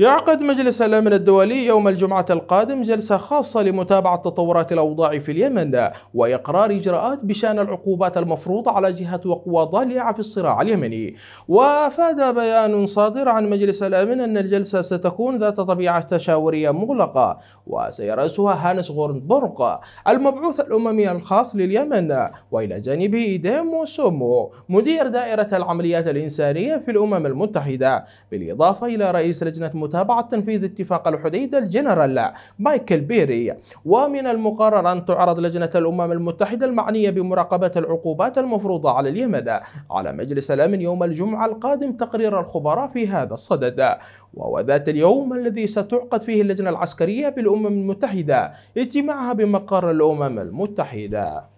يعقد مجلس الأمن الدولي يوم الجمعة القادم جلسة خاصة لمتابعة تطورات الأوضاع في اليمن وإقرار إجراءات بشأن العقوبات المفروضة على جهة وقوى ضالعة في الصراع اليمني وأفاد بيان صادر عن مجلس الأمن أن الجلسة ستكون ذات طبيعة تشاورية مغلقة وسيرأسها هانس غورنبرغ المبعوث الأممي الخاص لليمن وإلى جانبه إيديمو سومو مدير دائرة العمليات الإنسانية في الأمم المتحدة بالإضافة إلى رئيس لجنة متابعة تنفيذ اتفاق الحديد الجنرال مايكل بيري ومن المقرر أن تعرض لجنة الأمم المتحدة المعنية بمراقبة العقوبات المفروضة على اليمن على مجلس الأمن يوم الجمعة القادم تقرير الخبراء في هذا الصدد وذات اليوم الذي ستعقد فيه اللجنة العسكرية بالأمم المتحدة اجتماعها بمقر الأمم المتحدة